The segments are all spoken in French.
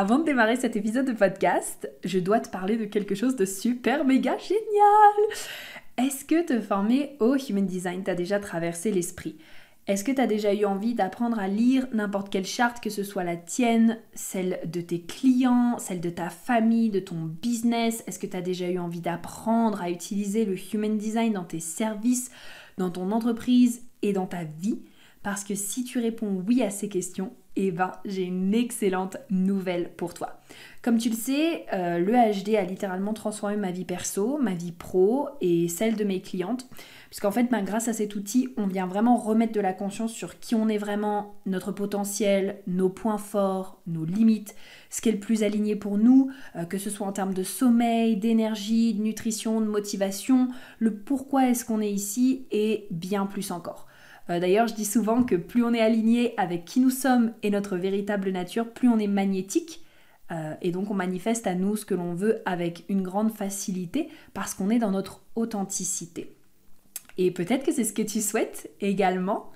Avant de démarrer cet épisode de podcast, je dois te parler de quelque chose de super méga génial. Est-ce que te former au Human Design t'a déjà traversé l'esprit Est-ce que t'as déjà eu envie d'apprendre à lire n'importe quelle charte, que ce soit la tienne, celle de tes clients, celle de ta famille, de ton business Est-ce que t'as déjà eu envie d'apprendre à utiliser le Human Design dans tes services, dans ton entreprise et dans ta vie Parce que si tu réponds oui à ces questions, ben j'ai une excellente nouvelle pour toi. Comme tu le sais, euh, le HD a littéralement transformé ma vie perso, ma vie pro et celle de mes clientes. Puisqu'en fait, ben, grâce à cet outil, on vient vraiment remettre de la conscience sur qui on est vraiment, notre potentiel, nos points forts, nos limites, ce qui est le plus aligné pour nous, euh, que ce soit en termes de sommeil, d'énergie, de nutrition, de motivation, le pourquoi est-ce qu'on est ici et bien plus encore. Euh, d'ailleurs, je dis souvent que plus on est aligné avec qui nous sommes et notre véritable nature, plus on est magnétique. Euh, et donc on manifeste à nous ce que l'on veut avec une grande facilité parce qu'on est dans notre authenticité. Et peut-être que c'est ce que tu souhaites également.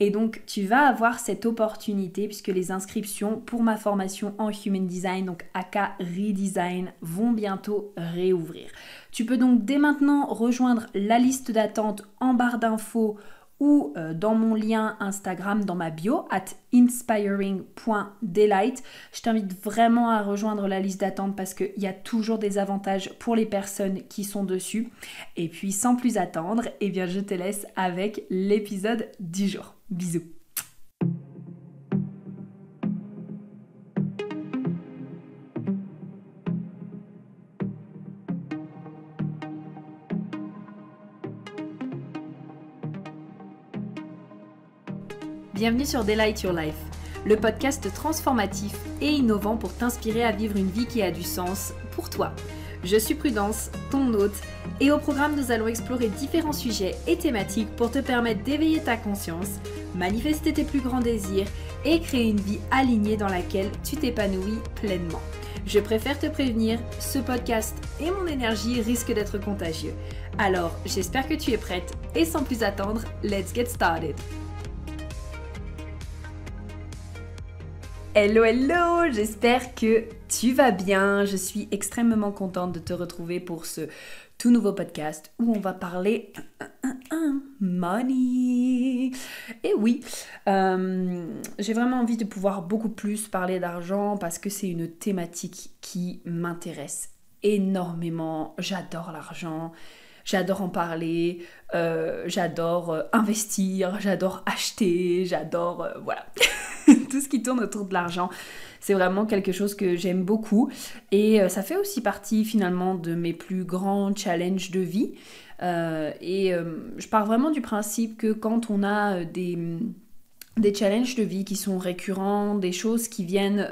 Et donc tu vas avoir cette opportunité puisque les inscriptions pour ma formation en Human Design, donc AK Redesign, vont bientôt réouvrir. Tu peux donc dès maintenant rejoindre la liste d'attente en barre d'infos ou euh, dans mon lien Instagram dans ma bio at inspiring.delight. Je t'invite vraiment à rejoindre la liste d'attente parce qu'il y a toujours des avantages pour les personnes qui sont dessus. Et puis sans plus attendre, eh bien je te laisse avec l'épisode du jours. Bisous Bienvenue sur Delight Your Life, le podcast transformatif et innovant pour t'inspirer à vivre une vie qui a du sens pour toi. Je suis Prudence, ton hôte, et au programme nous allons explorer différents sujets et thématiques pour te permettre d'éveiller ta conscience, manifester tes plus grands désirs et créer une vie alignée dans laquelle tu t'épanouis pleinement. Je préfère te prévenir, ce podcast et mon énergie risquent d'être contagieux. Alors, j'espère que tu es prête et sans plus attendre, let's get started. Hello, hello, j'espère que tu vas bien. Je suis extrêmement contente de te retrouver pour ce tout nouveau podcast où on va parler money. Et eh oui, euh, j'ai vraiment envie de pouvoir beaucoup plus parler d'argent parce que c'est une thématique qui m'intéresse énormément. J'adore l'argent. J'adore en parler, euh, j'adore euh, investir, j'adore acheter, j'adore... voilà. tout ce qui tourne autour de l'argent. C'est vraiment quelque chose que j'aime beaucoup et euh, ça fait aussi partie finalement de mes plus grands challenges de vie. Euh, et euh, je pars vraiment du principe que quand on a des des challenges de vie qui sont récurrents, des choses qui viennent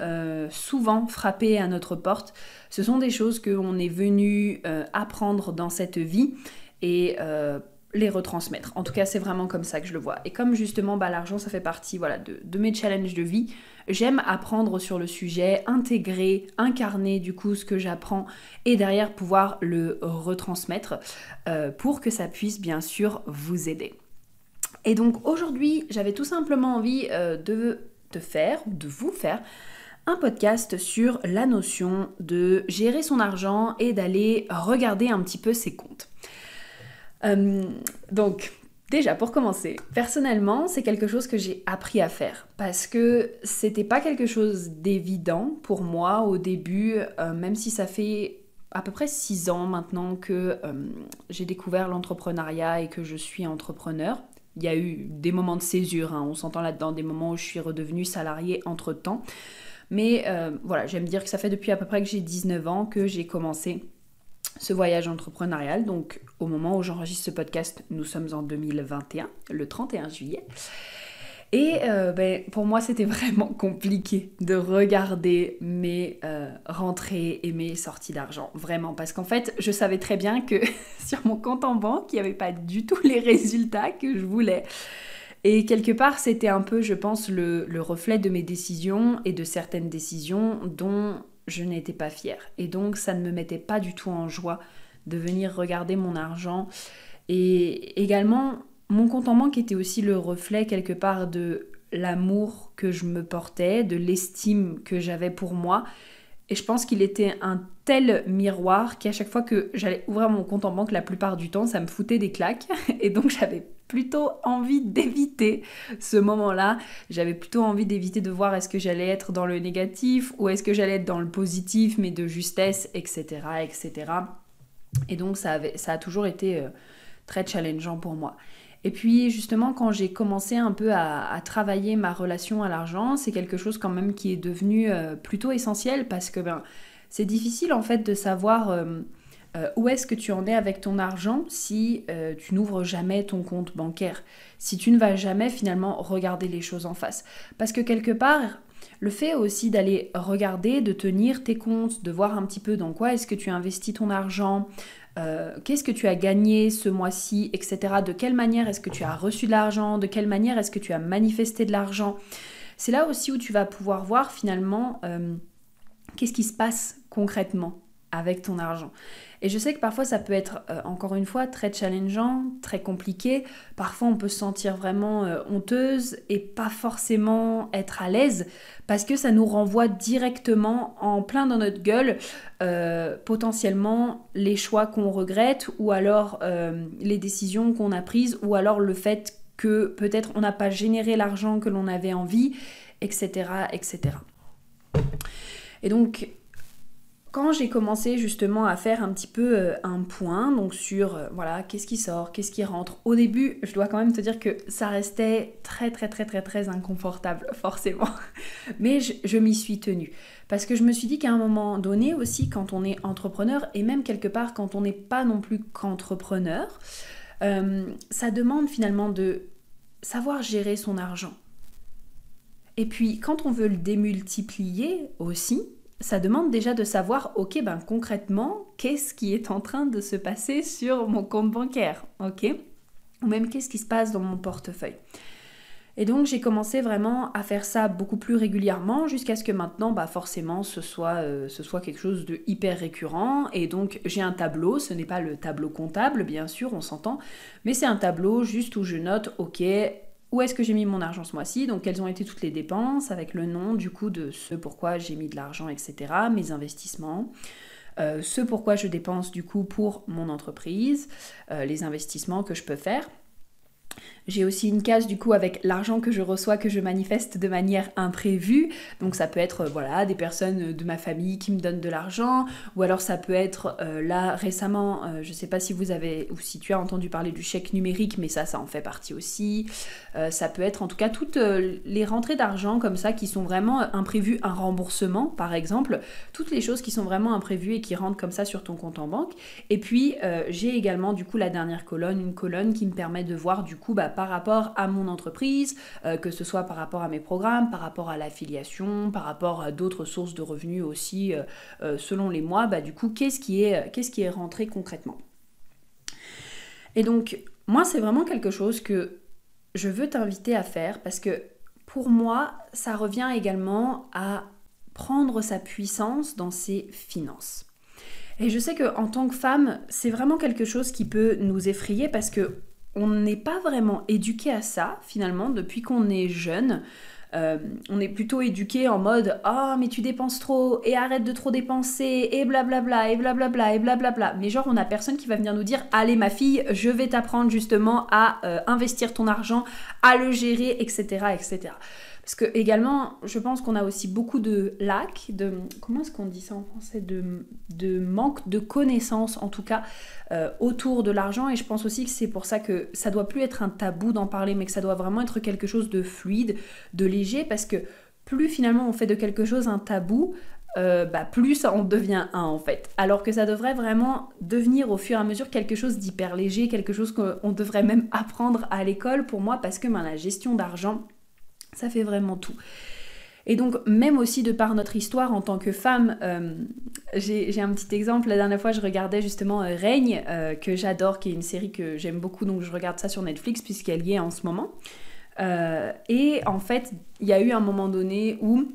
souvent frapper à notre porte. Ce sont des choses qu'on est venu apprendre dans cette vie et les retransmettre. En tout cas, c'est vraiment comme ça que je le vois. Et comme justement, bah, l'argent, ça fait partie voilà, de, mes challenges de vie, j'aime apprendre sur le sujet, intégrer, incarner du coup ce que j'apprends et derrière pouvoir le retransmettre euh, pour que ça puisse bien sûr vous aider. Et donc aujourd'hui, j'avais tout simplement envie euh, de te faire, de vous faire, un podcast sur la notion de gérer son argent et d'aller regarder un petit peu ses comptes. Euh, donc, Déjà, pour commencer, personnellement, c'est quelque chose que j'ai appris à faire parce que c'était pas quelque chose d'évident pour moi au début, euh, même si ça fait à peu près six ans maintenant que euh, j'ai découvert l'entrepreneuriat et que je suis entrepreneur. Il y a eu des moments de césure, hein. on s'entend là-dedans, des moments où je suis redevenue salariée entre temps. Mais voilà, j'aime dire que ça fait depuis à peu près que j'ai 19 ans que j'ai commencé ce voyage entrepreneurial. Donc au moment où j'enregistre ce podcast, nous sommes en 2021, le 31 juillet. Et euh, ben, pour moi, c'était vraiment compliqué de regarder mes euh, rentrées et mes sorties d'argent. Vraiment. Parce qu'en fait, je savais très bien que sur mon compte en banque, il n'y avait pas du tout les résultats que je voulais. Et quelque part, c'était un peu, je pense, le reflet de mes décisions et de certaines décisions dont je n'étais pas fière. Et donc ça ne me mettait pas du tout en joie de venir regarder mon argent. Et également, mon compte en banque était aussi le reflet quelque part de l'amour que je me portais, de l'estime que j'avais pour moi et je pense qu'il était un tel miroir qu'à chaque fois que j'allais ouvrir mon compte en banque, la plupart du temps, ça me foutait des claques. Et donc j'avais plutôt envie d'éviter ce moment-là. J'avais plutôt envie d'éviter de voir est-ce que j'allais être dans le négatif ou est-ce que j'allais être dans le positif, mais de justesse, etc. etc. Et donc ça, ça a toujours été euh, très challengeant pour moi. Et puis justement, quand j'ai commencé un peu à, travailler ma relation à l'argent, c'est quelque chose quand même qui est devenu euh, plutôt essentiel parce que ben, c'est difficile en fait de savoir euh, euh, où est-ce que tu en es avec ton argent si tu n'ouvres jamais ton compte bancaire, si tu ne vas jamais finalement regarder les choses en face. Parce que quelque part, le fait aussi d'aller regarder, de tenir tes comptes, de voir un petit peu dans quoi est-ce que tu investis ton argent, euh, qu'est-ce que tu as gagné ce mois-ci, etc. De quelle manière est-ce que tu as reçu de l'argent, de quelle manière est-ce que tu as manifesté de l'argent. C'est là aussi où tu vas pouvoir voir finalement euh, qu'est-ce qui se passe concrètement avec ton argent. Et je sais que parfois ça peut être, euh, encore une fois, très challengeant, très compliqué. Parfois on peut se sentir vraiment euh, honteuse et pas forcément être à l'aise parce que ça nous renvoie directement en plein dans notre gueule euh, potentiellement les choix qu'on regrette ou alors les décisions qu'on a prises ou alors le fait que peut-être on n'a pas généré l'argent que l'on avait envie, etc. etc. Et donc quand j'ai commencé justement à faire un petit peu euh, un point, donc sur euh, voilà, qu'est-ce qui sort, qu'est-ce qui rentre, au début, je dois quand même te dire que ça restait très très très très très inconfortable, forcément. Mais je, m'y suis tenue. Parce que je me suis dit qu'à un moment donné aussi, quand on est entrepreneur, et même quelque part quand on n'est pas non plus qu'entrepreneur, euh, ça demande finalement de savoir gérer son argent. Et puis quand on veut le démultiplier aussi, ça demande déjà de savoir, ok, ben concrètement, qu'est-ce qui est en train de se passer sur mon compte bancaire, ok Ou même qu'est-ce qui se passe dans mon portefeuille. Et donc j'ai commencé vraiment à faire ça beaucoup plus régulièrement jusqu'à ce que maintenant, bah forcément, ce soit, euh, ce soit quelque chose de hyper récurrent. Et donc j'ai un tableau, ce n'est pas le tableau comptable, bien sûr, on s'entend, mais c'est un tableau juste où je note, ok, où est-ce que j'ai mis mon argent ce mois-ci, donc quelles ont été toutes les dépenses, avec le nom du coup de ce pourquoi j'ai mis de l'argent, etc., mes investissements. Euh, ce pourquoi je dépense du coup pour mon entreprise, euh, les investissements que je peux faire. J'ai aussi une case du coup avec l'argent que je reçois, que je manifeste de manière imprévue. Donc ça peut être euh, voilà des personnes euh, de ma famille qui me donnent de l'argent, ou alors ça peut être euh, là récemment, je sais pas si vous avez ou si tu as entendu parler du chèque numérique, mais ça ça en fait partie aussi. ça peut être en tout cas toutes les rentrées d'argent comme ça qui sont vraiment imprévues, un remboursement par exemple, toutes les choses qui sont vraiment imprévues et qui rentrent comme ça sur ton compte en banque. Et puis j'ai également du coup la dernière colonne, une colonne qui me permet de voir du coup bah, par rapport à mon entreprise, euh, que ce soit par rapport à mes programmes, par rapport à l'affiliation, par rapport à d'autres sources de revenus aussi euh, euh, selon les mois, bah, du coup, qu'est-ce qui, est, qui est rentré concrètement Et donc, moi, c'est vraiment quelque chose que je veux t'inviter à faire parce que pour moi, ça revient également à prendre sa puissance dans ses finances. Et je sais qu'en en tant que femme, c'est vraiment quelque chose qui peut nous effrayer parce que on n'est pas vraiment éduqué à ça finalement depuis qu'on est jeune. Euh, on est plutôt éduqué en mode ah oh, mais tu dépenses trop et arrête de trop dépenser et blablabla et blablabla et blablabla. Mais genre on a personne qui va venir nous dire allez ma fille je vais t'apprendre justement à euh, investir ton argent, à le gérer etc etc. Parce que également, je pense qu'on a aussi beaucoup de lac, de comment est-ce qu'on dit ça en français, de, de manque de connaissances en tout cas euh, autour de l'argent. Et je pense aussi que c'est pour ça que ça doit plus être un tabou d'en parler, mais que ça doit vraiment être quelque chose de fluide, de léger, parce que plus finalement on fait de quelque chose un tabou, euh, bah, plus ça en devient un en fait. Alors que ça devrait vraiment devenir au fur et à mesure quelque chose d'hyper léger, quelque chose qu'on devrait même apprendre à l'école pour moi parce que ben, la gestion d'argent, ça fait vraiment tout. Et donc, même aussi de par notre histoire en tant que femme, euh, j'ai un petit exemple. La dernière fois, je regardais justement euh, Règne, euh, que j'adore, qui est une série que j'aime beaucoup, donc je regarde ça sur Netflix puisqu'elle y est en ce moment. et en fait, il y a eu un moment donné où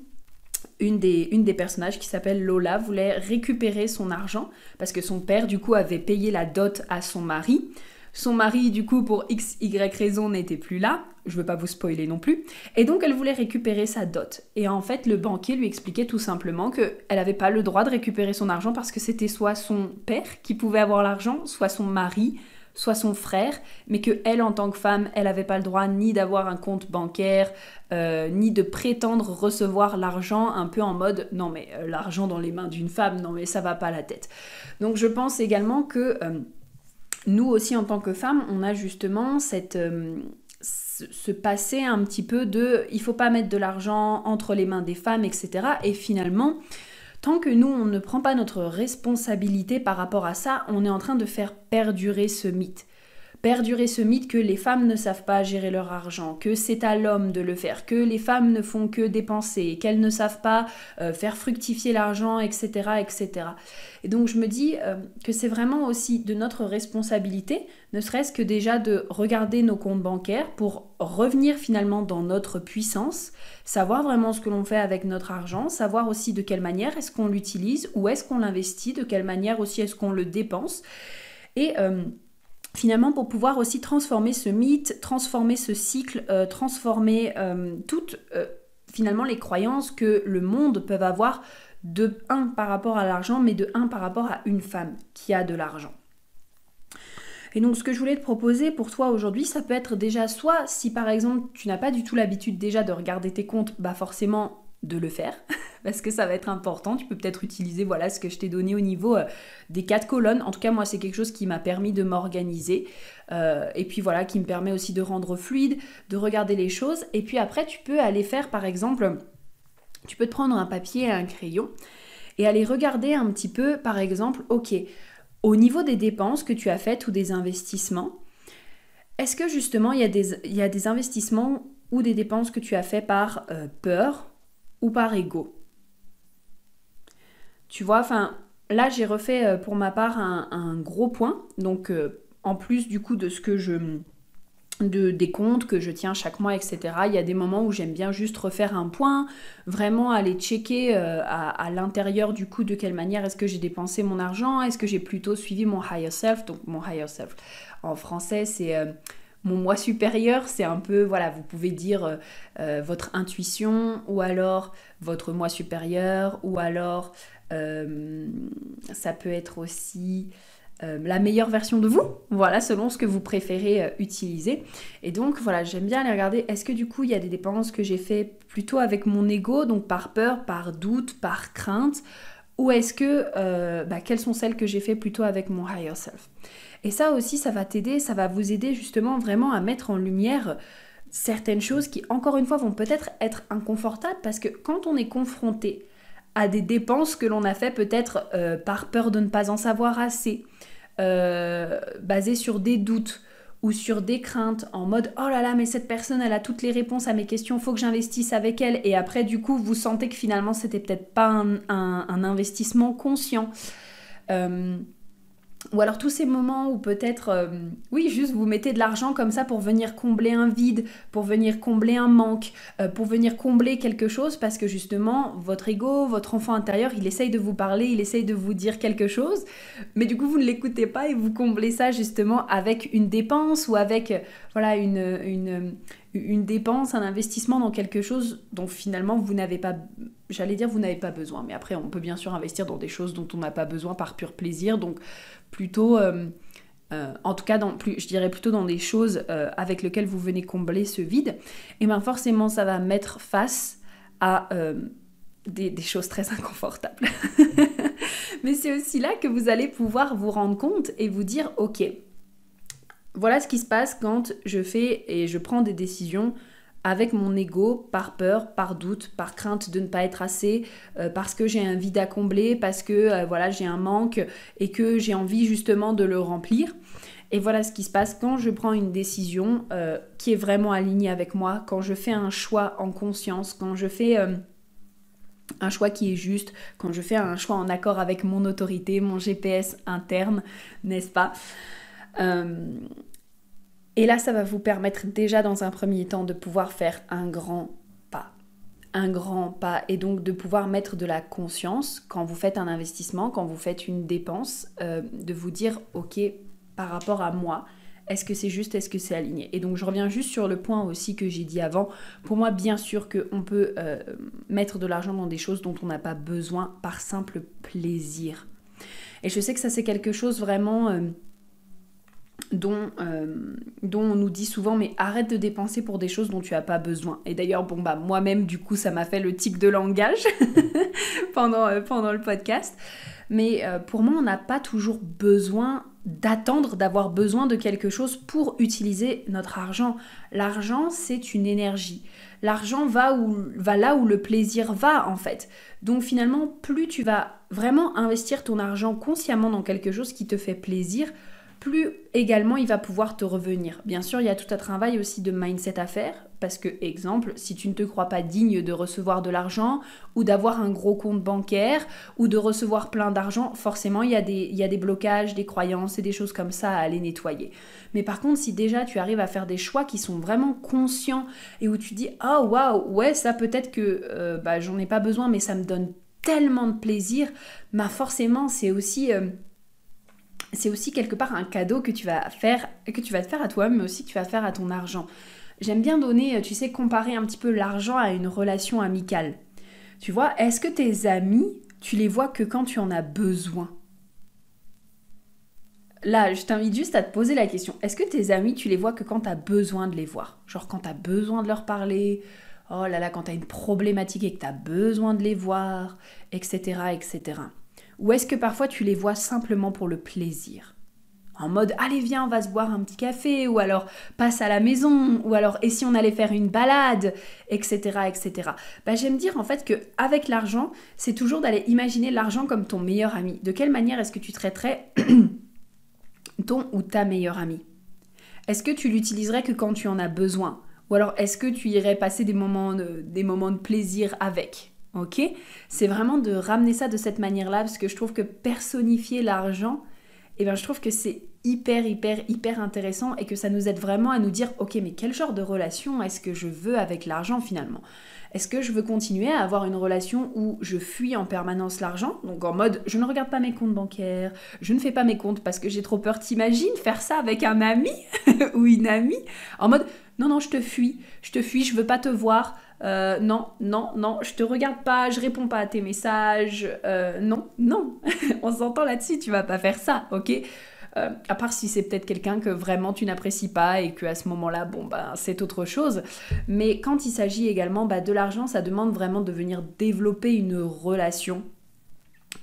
une des personnages qui s'appelle Lola voulait récupérer son argent parce que son père, du coup, avait payé la dot à son mari. Son mari, du coup, pour x, y raison, n'était plus là. Je veux pas vous spoiler non plus. Et donc, elle voulait récupérer sa dot. Et en fait, le banquier lui expliquait tout simplement qu'elle n'avait pas le droit de récupérer son argent parce que c'était soit son père qui pouvait avoir l'argent, soit son mari, soit son frère, mais que en tant que femme, elle n'avait pas le droit ni d'avoir un compte bancaire, euh, ni de prétendre recevoir l'argent un peu en mode non mais euh, l'argent dans les mains d'une femme, non mais ça va pas la tête. Donc je pense également que euh, nous aussi en tant que femmes, on a justement cette, euh, ce passé un petit peu de il faut pas mettre de l'argent entre les mains des femmes, etc. Et finalement, tant que nous, on ne prend pas notre responsabilité par rapport à ça, on est en train de faire perdurer ce mythe perdurer ce mythe que les femmes ne savent pas gérer leur argent, que c'est à l'homme de le faire, que les femmes ne font que dépenser, qu'elles ne savent pas euh, faire fructifier l'argent, etc., etc. Et donc je me dis euh, que c'est vraiment aussi de notre responsabilité, ne serait-ce que déjà de regarder nos comptes bancaires pour revenir finalement dans notre puissance, savoir vraiment ce que l'on fait avec notre argent, savoir aussi de quelle manière est-ce qu'on l'utilise, ou est-ce qu'on l'investit, de quelle manière aussi est-ce qu'on le dépense. Et euh, finalement pour pouvoir aussi transformer ce mythe, transformer ce cycle, euh, transformer euh, toutes euh, finalement les croyances que le monde peut avoir de 1 par rapport à l'argent, mais de 1 par rapport à une femme qui a de l'argent. Et donc ce que je voulais te proposer pour toi aujourd'hui, ça peut être déjà soit si par exemple tu n'as pas du tout l'habitude déjà de regarder tes comptes, bah forcément de le faire. parce que ça va être important. Tu peux peut-être utiliser voilà ce que je t'ai donné au niveau euh, des quatre colonnes. En tout cas, moi, c'est quelque chose qui m'a permis de m'organiser. Euh, et puis voilà, qui me permet aussi de rendre fluide, de regarder les choses. Et puis après, tu peux aller faire, par exemple, tu peux te prendre un papier et un crayon et aller regarder un petit peu, par exemple, ok, au niveau des dépenses que tu as faites ou des investissements, est-ce que justement il y, a des, investissements ou des dépenses que tu as faites par euh, peur ou par ego tu vois, enfin, là, j'ai refait euh, pour ma part un, gros point. Donc, euh, en plus du coup de ce que je de, des comptes que je tiens chaque mois, etc. Il y a des moments où j'aime bien juste refaire un point, vraiment aller checker euh, à, l'intérieur du coup de quelle manière est-ce que j'ai dépensé mon argent, est-ce que j'ai plutôt suivi mon higher self, donc mon higher self en français c'est mon moi supérieur, c'est un peu, voilà, vous pouvez dire votre intuition ou alors votre moi supérieur ou alors euh, ça peut être aussi euh, la meilleure version de vous, voilà, selon ce que vous préférez euh, utiliser. Et donc voilà, j'aime bien aller regarder, est-ce que du coup il y a des dépenses que j'ai fait plutôt avec mon ego, donc par peur, par doute, par crainte, ou est-ce que, bah, quelles sont celles que j'ai fait plutôt avec mon higher self Et ça aussi, ça va t'aider, ça va vous aider justement vraiment à mettre en lumière certaines choses qui, encore une fois, vont peut-être être inconfortables, parce que quand on est confronté à des dépenses que l'on a fait peut-être euh, par peur de ne pas en savoir assez, euh, basées sur des doutes ou sur des craintes en mode oh là là mais cette personne elle a toutes les réponses à mes questions faut que j'investisse avec elle et après du coup vous sentez que finalement c'était peut-être pas un, investissement conscient euh, ou alors tous ces moments où peut-être, euh, oui, juste vous mettez de l'argent comme ça pour venir combler un vide, pour venir combler un manque, euh, pour venir combler quelque chose, parce que justement, votre ego, votre enfant intérieur, il essaye de vous parler, il essaye de vous dire quelque chose, mais du coup, vous ne l'écoutez pas et vous comblez ça justement avec une dépense ou avec, euh, voilà, une, une dépense, un investissement dans quelque chose dont finalement vous n'avez pas j'allais dire vous n'avez pas besoin, mais après on peut bien sûr investir dans des choses dont on n'a pas besoin par pur plaisir, donc plutôt, euh, euh, en tout cas dans, plus, je dirais plutôt dans des choses euh, avec lesquelles vous venez combler ce vide, et eh bien forcément ça va mettre face à des choses très inconfortables. mais c'est aussi là que vous allez pouvoir vous rendre compte et vous dire ok, voilà ce qui se passe quand je fais et je prends des décisions avec mon ego par peur, par doute, par crainte de ne pas être assez, euh, parce que j'ai un vide à combler, parce que euh, voilà, j'ai un manque et que j'ai envie justement de le remplir. Et voilà ce qui se passe quand je prends une décision euh, qui est vraiment alignée avec moi, quand je fais un choix en conscience, quand je fais un choix qui est juste, quand je fais un choix en accord avec mon autorité, mon GPS interne, n'est-ce pas et là, ça va vous permettre déjà dans un premier temps de pouvoir faire un grand pas. Un grand pas et donc de pouvoir mettre de la conscience quand vous faites un investissement, quand vous faites une dépense, euh, de vous dire, ok, par rapport à moi, est-ce que c'est juste, est-ce que c'est aligné Et donc je reviens juste sur le point aussi que j'ai dit avant. Pour moi, bien sûr qu'on peut euh, mettre de l'argent dans des choses dont on n'a pas besoin par simple plaisir. Et je sais que ça c'est quelque chose vraiment... Euh, euh, dont, on nous dit souvent mais arrête de dépenser pour des choses dont tu n'as pas besoin. Et d'ailleurs, bon bah moi-même du coup ça m'a fait le tic de langage euh, pendant, le podcast. Mais euh, pour moi, on n'a pas toujours besoin d'attendre d'avoir besoin de quelque chose pour utiliser notre argent. L'argent, c'est une énergie. L'argent va, va là où le plaisir va, en fait. Donc finalement, plus tu vas vraiment investir ton argent consciemment dans quelque chose qui te fait plaisir, plus également il va pouvoir te revenir. Bien sûr, il y a tout un travail aussi de mindset à faire, parce que, exemple, si tu ne te crois pas digne de recevoir de l'argent, ou d'avoir un gros compte bancaire, ou de recevoir plein d'argent, forcément il y, a des, blocages, des croyances et des choses comme ça à aller nettoyer. Mais par contre, si déjà tu arrives à faire des choix qui sont vraiment conscients et où tu dis Ah waouh, ouais, ça peut-être que euh, bah, j'en ai pas besoin, mais ça me donne tellement de plaisir, bah, forcément c'est aussi. Euh, c'est aussi quelque part un cadeau que tu vas faire, que tu vas te faire à toi mais aussi que tu vas faire à ton argent. J'aime bien donner, euh, tu sais, comparer un petit peu l'argent à une relation amicale. Tu vois, est-ce que tes amis, tu les vois que quand tu en as besoin Là, je t'invite juste à te poser la question. Est-ce que tes amis, tu les vois que quand tu as besoin de les voir Genre quand tu as besoin de leur parler, oh là là, quand tu as une problématique et que tu as besoin de les voir, etc., etc. Ou est-ce que parfois tu les vois simplement pour le plaisir en mode allez viens on va se boire un petit café ou alors passe à la maison ou alors et si on allait faire une balade etc etc bah, j'aime dire en fait que avec l'argent c'est toujours d'aller imaginer l'argent comme ton meilleur ami de quelle manière est-ce que tu traiterais ton ou ta meilleure amie est-ce que tu l'utiliserais que quand tu en as besoin ou alors est-ce que tu irais passer des moments des moments de plaisir avec Ok C'est vraiment de ramener ça de cette manière-là parce que je trouve que personnifier l'argent, eh ben, je trouve que c'est hyper, hyper, hyper intéressant et que ça nous aide vraiment à nous dire ok, mais quel genre de relation est-ce que je veux avec l'argent finalement Est-ce que je veux continuer à avoir une relation où je fuis en permanence l'argent Donc en mode je ne regarde pas mes comptes bancaires, je ne fais pas mes comptes parce que j'ai trop peur, t'imagines faire ça avec un ami ou une amie En mode non, non, je te fuis, je te fuis, je veux pas te voir. Euh, non, non, non, je te regarde pas, je réponds pas à tes messages. Euh, non, non, on s'entend là-dessus, tu vas pas faire ça, ok euh, à part si c'est peut-être quelqu'un que vraiment tu n'apprécies pas et que à ce moment-là, bon ben c'est autre chose. Mais quand il s'agit également bah, de l'argent, ça demande vraiment de venir développer une relation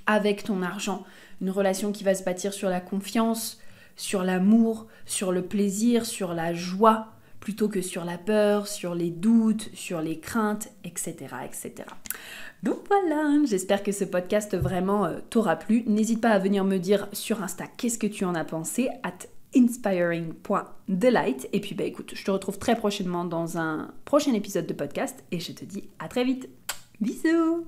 avec ton argent, une relation qui va se bâtir sur la confiance, sur l'amour, sur le plaisir, sur la joie, plutôt que sur la peur, sur les doutes, sur les craintes, etc. etc. Donc voilà, hein, j'espère que ce podcast vraiment euh, t'aura plu. N'hésite pas à venir me dire sur Insta qu'est-ce que tu en as pensé, at inspiring.delight. Et puis bah écoute, je te retrouve très prochainement dans un prochain épisode de podcast et je te dis à très vite. Bisous